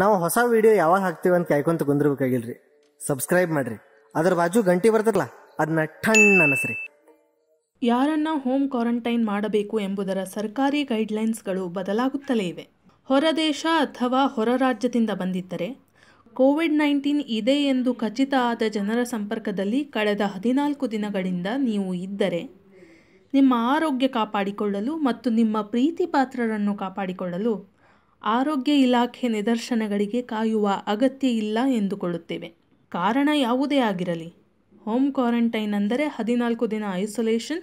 ನಾವು ಹೊಸ ವಿಡಿಯೋ ಯಾವಾಗ ಹಾಕ್ತೀವಿ ಅಂತ ಕಾಯ್ಕೊಂತ ಕುಂದಿರ್ಬೇಕಾಗಿಲ್ರಿ ಸಬ್ಸ್ಕ್ರೈಬ್ ಮಾಡ್ರಿ ಅದ್ರ ಬಾಜು ಗಂಟಿ ಬರ್ತಲ್ಲ ಅದನ್ನ ಠಣ್ ಅನಸ್ರಿ ಯಾರನ್ನ ಹೋಮ್ ಕ್ವಾರಂಟೈನ್ ಮಾಡಬೇಕು ಎಂಬುದರ ಸರ್ಕಾರಿ ಗೈಡ್ಲೈನ್ಸ್ಗಳು ಬದಲಾಗುತ್ತಲೇ ಇವೆ ಹೊರದೇಶ ಅಥವಾ ಹೊರ ರಾಜ್ಯದಿಂದ ಬಂದಿದ್ದರೆ ಕೋವಿಡ್ ನೈನ್ಟೀನ್ ಇದೆ ಎಂದು ಖಚಿತ ಆದ ಜನರ ಸಂಪರ್ಕದಲ್ಲಿ ಕಳೆದ ಹದಿನಾಲ್ಕು ದಿನಗಳಿಂದ ನೀವು ಇದ್ದರೆ ನಿಮ್ಮ ಆರೋಗ್ಯ ಕಾಪಾಡಿಕೊಳ್ಳಲು ಮತ್ತು ನಿಮ್ಮ ಪ್ರೀತಿ ಪಾತ್ರರನ್ನು ಕಾಪಾಡಿಕೊಳ್ಳಲು ಆರೋಗ್ಯ ಇಲಾಖೆ ನಿದರ್ಶನಗಳಿಗೆ ಕಾಯುವ ಅಗತ್ಯ ಇಲ್ಲ ಎಂದುಕೊಳ್ಳುತ್ತೇವೆ ಕಾರಣ ಯಾವುದೇ ಆಗಿರಲಿ ಹೋಮ್ ಕ್ವಾರಂಟೈನ್ ಅಂದರೆ ಹದಿನಾಲ್ಕು ದಿನ ಐಸೋಲೇಷನ್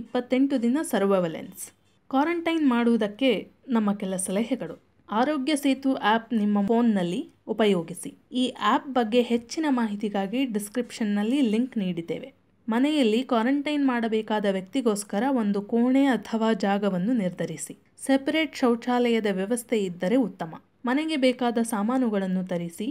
ಇಪ್ಪತ್ತೆಂಟು ದಿನ ಸರ್ವವಲೆನ್ಸ್ ಕ್ವಾರಂಟೈನ್ ಮಾಡುವುದಕ್ಕೆ ನಮ್ಮ ಕೆಲ ಸಲಹೆಗಳು ಆರೋಗ್ಯ ಸೇತು ಆ್ಯಪ್ ನಿಮ್ಮ ಫೋನ್ನಲ್ಲಿ ಉಪಯೋಗಿಸಿ ಈ ಆ್ಯಪ್ ಬಗ್ಗೆ ಹೆಚ್ಚಿನ ಮಾಹಿತಿಗಾಗಿ ಡಿಸ್ಕ್ರಿಪ್ಷನ್ನಲ್ಲಿ ಲಿಂಕ್ ನೀಡಿದ್ದೇವೆ ಮನೆಯಲ್ಲಿ ಕ್ವಾರಂಟೈನ್ ಮಾಡಬೇಕಾದ ವ್ಯಕ್ತಿಗೋಸ್ಕರ ಒಂದು ಕೋಣೆ ಅಥವಾ ಜಾಗವನ್ನು ನಿರ್ಧರಿಸಿ ಸೆಪರೇಟ್ ಶೌಚಾಲಯದ ವ್ಯವಸ್ಥೆ ಇದ್ದರೆ ಉತ್ತಮ ಮನೆಗೆ ಬೇಕಾದ ಸಾಮಾನುಗಳನ್ನು ತರಿಸಿ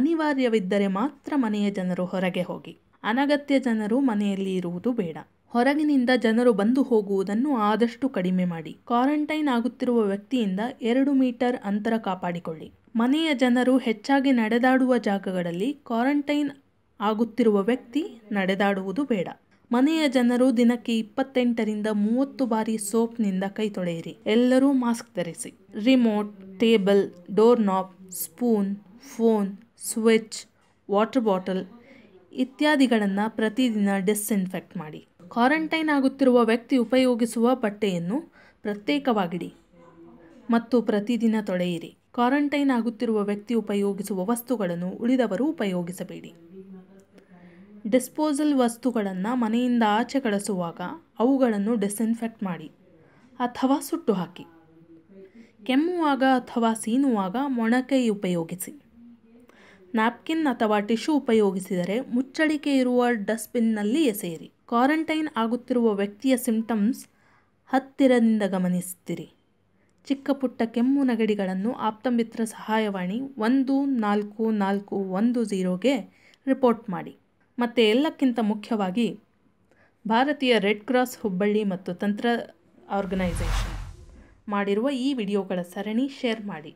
ಅನಿವಾರ್ಯವಿದ್ದರೆ ಮಾತ್ರ ಮನೆಯ ಜನರು ಹೊರಗೆ ಹೋಗಿ ಅನಗತ್ಯ ಜನರು ಮನೆಯಲ್ಲಿ ಇರುವುದು ಬೇಡ ಹೊರಗಿನಿಂದ ಜನರು ಬಂದು ಹೋಗುವುದನ್ನು ಆದಷ್ಟು ಕಡಿಮೆ ಮಾಡಿ ಕ್ವಾರಂಟೈನ್ ಆಗುತ್ತಿರುವ ವ್ಯಕ್ತಿಯಿಂದ ಎರಡು ಮೀಟರ್ ಅಂತರ ಕಾಪಾಡಿಕೊಳ್ಳಿ ಮನೆಯ ಜನರು ಹೆಚ್ಚಾಗಿ ನಡೆದಾಡುವ ಜಾಗಗಳಲ್ಲಿ ಕ್ವಾರಂಟೈನ್ ಆಗುತ್ತಿರುವ ವ್ಯಕ್ತಿ ನಡೆದಾಡುವುದು ಬೇಡ ಮನೆಯ ಜನರು ದಿನಕ್ಕೆ ಇಪ್ಪತ್ತೆಂಟರಿಂದ ಮೂವತ್ತು ಬಾರಿ ಸೋಪ್ನಿಂದ ಕೈ ತೊಳೆಯಿರಿ ಎಲ್ಲರೂ ಮಾಸ್ಕ್ ಧರಿಸಿ remote table door knob spoon phone switch water bottle ಇತ್ಯಾದಿಗಳನ್ನು ಪ್ರತಿದಿನ ಡಿಸ್ಇನ್ಫೆಕ್ಟ್ ಮಾಡಿ ಕ್ವಾರಂಟೈನ್ ಆಗುತ್ತಿರುವ ವ್ಯಕ್ತಿ ಉಪಯೋಗಿಸುವ ಬಟ್ಟೆಯನ್ನು ಪ್ರತ್ಯೇಕವಾಗಿಡಿ ಮತ್ತು ಪ್ರತಿದಿನ ತೊಳೆಯಿರಿ ಕ್ವಾರಂಟೈನ್ ಆಗುತ್ತಿರುವ ವ್ಯಕ್ತಿ ಉಪಯೋಗಿಸುವ ವಸ್ತುಗಳನ್ನು ಉಳಿದವರು ಉಪಯೋಗಿಸಬೇಡಿ ಡಿಸ್ಪೋಸಲ್ ವಸ್ತುಗಳನ್ನು ಮನೆಯಿಂದ ಆಚೆ ಕಳಿಸುವಾಗ ಅವುಗಳನ್ನು ಡಿಸ್ಇನ್ಫೆಕ್ಟ್ ಮಾಡಿ ಅಥವಾ ಸುಟ್ಟು ಹಾಕಿ ಕೆಮ್ಮುವಾಗ ಅಥವಾ ಸೀನುವಾಗ ಮೊಣಕೈ ಉಪಯೋಗಿಸಿ ನ್ಯಾಪ್ಕಿನ್ ಅಥವಾ ಟಿಶ್ಯೂ ಉಪಯೋಗಿಸಿದರೆ ಮುಚ್ಚಳಿಕೆ ಇರುವ ಡಸ್ಟ್ಬಿನ್ನಲ್ಲಿ ಎಸೆಯಿರಿ ಕ್ವಾರಂಟೈನ್ ಆಗುತ್ತಿರುವ ವ್ಯಕ್ತಿಯ ಸಿಂಪ್ಟಮ್ಸ್ ಹತ್ತಿರದಿಂದ ಗಮನಿಸುತ್ತೀರಿ ಚಿಕ್ಕ ಪುಟ್ಟ ಕೆಮ್ಮು ನೆಗಡಿಗಳನ್ನು ಆಪ್ತಮಿತ್ರ ಸಹಾಯವಾಣಿ ಒಂದು ನಾಲ್ಕು ನಾಲ್ಕು ಒಂದು ಝೀರೋಗೆ ರಿಪೋರ್ಟ್ ಮಾಡಿ ಮತ್ತು ಎಲ್ಲಕ್ಕಿಂತ ಮುಖ್ಯವಾಗಿ ಭಾರತೀಯ ರೆಡ್ ಕ್ರಾಸ್ ಹುಬ್ಬಳ್ಳಿ ಮತ್ತು ತಂತ್ರ ಆರ್ಗನೈಸೇಷನ್ ಮಾಡಿರುವ ಈ ವಿಡಿಯೋಗಳ ಸರಣಿ ಶೇರ್ ಮಾಡಿ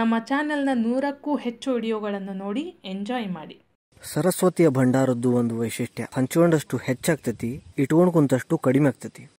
ನಮ್ಮ ಚಾನೆಲ್ನ ನೂರಕ್ಕೂ ಹೆಚ್ಚು ವಿಡಿಯೋಗಳನ್ನು ನೋಡಿ ಎಂಜಾಯ್ ಮಾಡಿ ಸರಸ್ವತಿಯ ಭಂಡಾರದ್ದು ಒಂದು ವೈಶಿಷ್ಟ್ಯ ಹಂಚಿಕೊಂಡಷ್ಟು ಹೆಚ್ಚಾಗ್ತತಿ ಇಟ್ಕೊಂಡು ಕುಂತಷ್ಟು ಕಡಿಮೆ ಆಗ್ತತಿ